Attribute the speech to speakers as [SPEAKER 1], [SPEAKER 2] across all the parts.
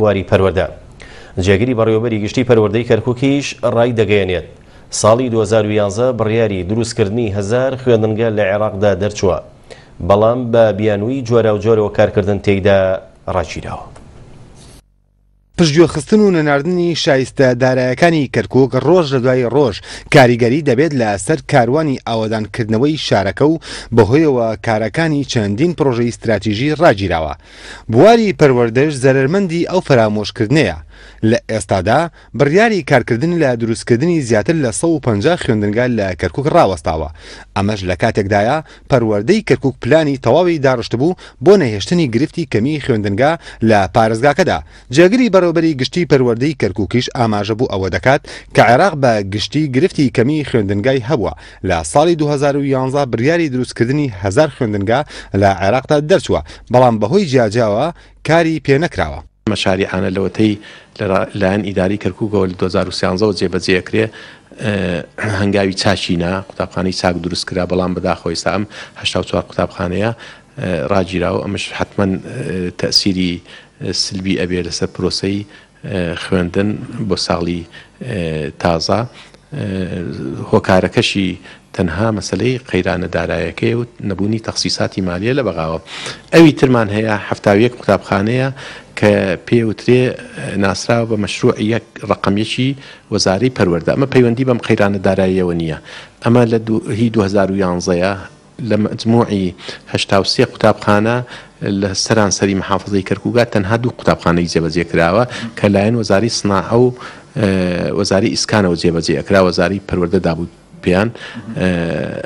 [SPEAKER 1] بواری پەروەەردە جێگیری بەڕێوەبەری گشتی پەروەەردەی کەرککیش ڕای دەگەیەنێت ساڵی 2011 بڕیاری دروستکردنی هزار خوێندنگە لە عێراقدا دەرچووە بەڵام بە بیانووی جۆرە و جۆرەوە کارکردن تێیدا ڕاچیراوە پشتگوێخستن و نەناردنی شایستە دارایەکانی کەرکک ڕۆژ لە دوای ڕۆژ کاریگەری دەبێت لە سەر کاروانی ئاوادانکردنەوەی شارەکە و بەهۆیەوە کارەکانی چەندین پرۆژەی استراتیژی ڕاگیراوە بواری پەروەردەش زەرمەندی ئەو فرامۆشکردنەیە لە ئێستادا بڕیاری کارکردن لە دروستکردنی زیاتر لە 150 خوێندنگا لە کەرکک ڕاوەستاوە ئەمەش لە کاتێکدایە پەروەردەی کەرکک پلانی تەواوی داڕشت بوو بۆ نەهێشتنی گرفتی کەمی خوێندنگا لە پارێزگاکەدا جێگری بەرەوبەری گشتی پەروەردەی کەرککیش ئاماژە بوو ئەوە دەکات کە عێراق بە گشتی گرفتی کەمی خوێندنگای هەبووە لە ساڵی 2011 بریاری دروستکردنی هزار خوێندنگا لە عێراقدا دەرچووە بەڵام بەهۆی جیاجاوە کاری پێ نەکراوە مەشاریعانە لەوەتەی لایەن ئیداری کەرکووگەوە لە 2013 جێبەجێکرێ
[SPEAKER 2] هەنگاوی چاچینە قوتابخانەی چاک دروست کرا بەڵام بەداخۆی سام هشتا چوار قوتابخانەیە ڕاجیراوە ئەمەش حتمما تەسیری سلبی ئەبێ لەسەر پرۆسی خوێندن بۆ ساڵی تازا هۆکارەکەشی تەنها مەسلەی قەیرانە دارایەکەی و نەبوونی تەخصیساتی مالیە لە بەغاوە ئەوی ترمان هەیە هەفتاویەک قوتابخانەیە کە پێوترێ ناسراوە بە مەشروع یەک ڕقمیەکی وەزاری پەروەەردە ئەمە پەیوەندی بەم قەیرانە داراییەوە نییە ئەمە لە 2011 لە مجموعی هشتاوسێ قوتابخانە لە سەران سەری محافظی کەرکوگا تەنها دوو قوتابخانەی جێبەجێ کراوە کە لایەن وەزاری سناحە و وەزاری ئیسکانەوە جێبەجێ ئەکرا وەزاری پەروەەردە دابوو پێیان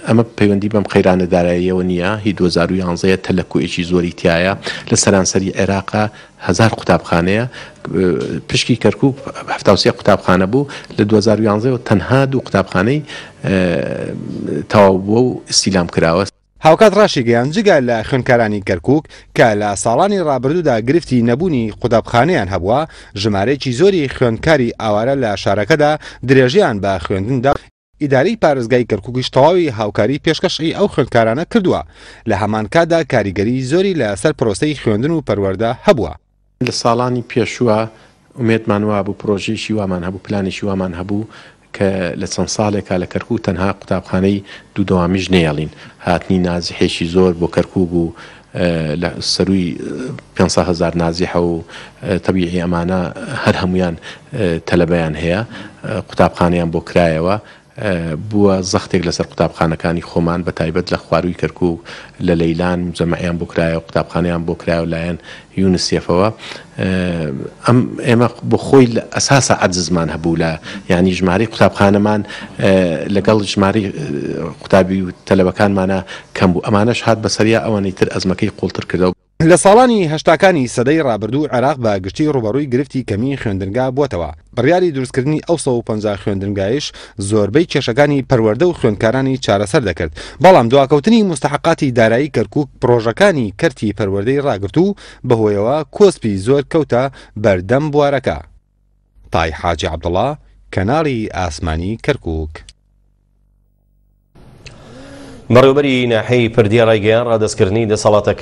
[SPEAKER 2] ئەمە پەیوەندی بەم قەیرانە داراییەوە نییە هی 2011 تەلەکوێکی زۆری تایە لە سەرانسەری عێراقا هزار قوتابخانەیە پشکی کەرکوب هەفتاوسێ قوتابخانە بوو لە 2011 تەنها دوو
[SPEAKER 1] قوتابخانەی تەواو بووە و ئیسیلام کراوە هاوکات ڕاشی گەیان جگە لە خوێنکارانی گەرکک کە لە ساڵانی ڕابردوودا گرفتی نەبوونی قوتابخانەیان هەبووە ژمارەیەکی زۆری خوێندکاری ئاوارە لە شارەکەدا درێژیان بە خوێندندا ئیداری پارێزگای کەرککیش تەواوی هاوکاری پێشکەشی ئەو خوێندکارانە کردووە لە هەمانکادا کاریگەری زۆری لەسەر پرۆسی خوێندن و پەروەەردە هەبووە لە ساڵانی
[SPEAKER 2] پێشووە ومێتمان وە بوو پرۆژێکی وامان هەبوو پلانێکی وامان هەبوو کە لە چەند ساڵێکا لە کەرکوو تەنها قوتابخانەی دوودەوامیش نێڵین هاتنی نازیحێکی زۆر بۆ کەرکوو بوو لە سەروی 500هزار نازیحە و تەبیعی ئەمانە هەر هەمویان تەلەبەیان هەیە قوتابخانیان بۆ کرایەوە بووە زەختێک لەسەر قوتابخانەکانی خۆمان بە تایبەت لە خواروی کەرک و لە لەیلان جەمەیان بۆ کرایە و قوتابخانیان بۆ کرایە و لایەن یونسیفەوە ئەم ئێمە بۆ خۆی لە ئەساسە عجزمان هەبوو لە ینی ژماری قوتابخانەمان لەگەڵ ژماری قوتابی و تەلەبەکانمانە کەم بوو ئەمانەش هاات بەسەریا
[SPEAKER 1] ئەوانەی تر ئەزمەکەی قوڵتر کردەوە لە ساڵانی هەشتاکانی سەدەی ڕابردوو عراق بە گشتی ڕوبەڕووی گرفتی کەمی خوێندنگا بووتەوە بڕیاری دروستکردنی ئەو 150 خوێندنگایش زۆربەی کێشەکانی پەروەەردە و خوێندکارانی چارەسەر دەکرد بەڵام دواکەوتنی مستحقاتی دارایی کەرکک پرۆژەکانی کەرتی پەروەەردەی ڕاگررت و بەهۆیەوە کۆسپی زۆر کەوتە بەردەم بوارەکە تای حاجی عبدڵا کەناڵی ئاسمانی کەرکک. بەڕێوبەری ناحەی پردی ڕایگەیان ڕدەستکردنی دەسەڵاتەکە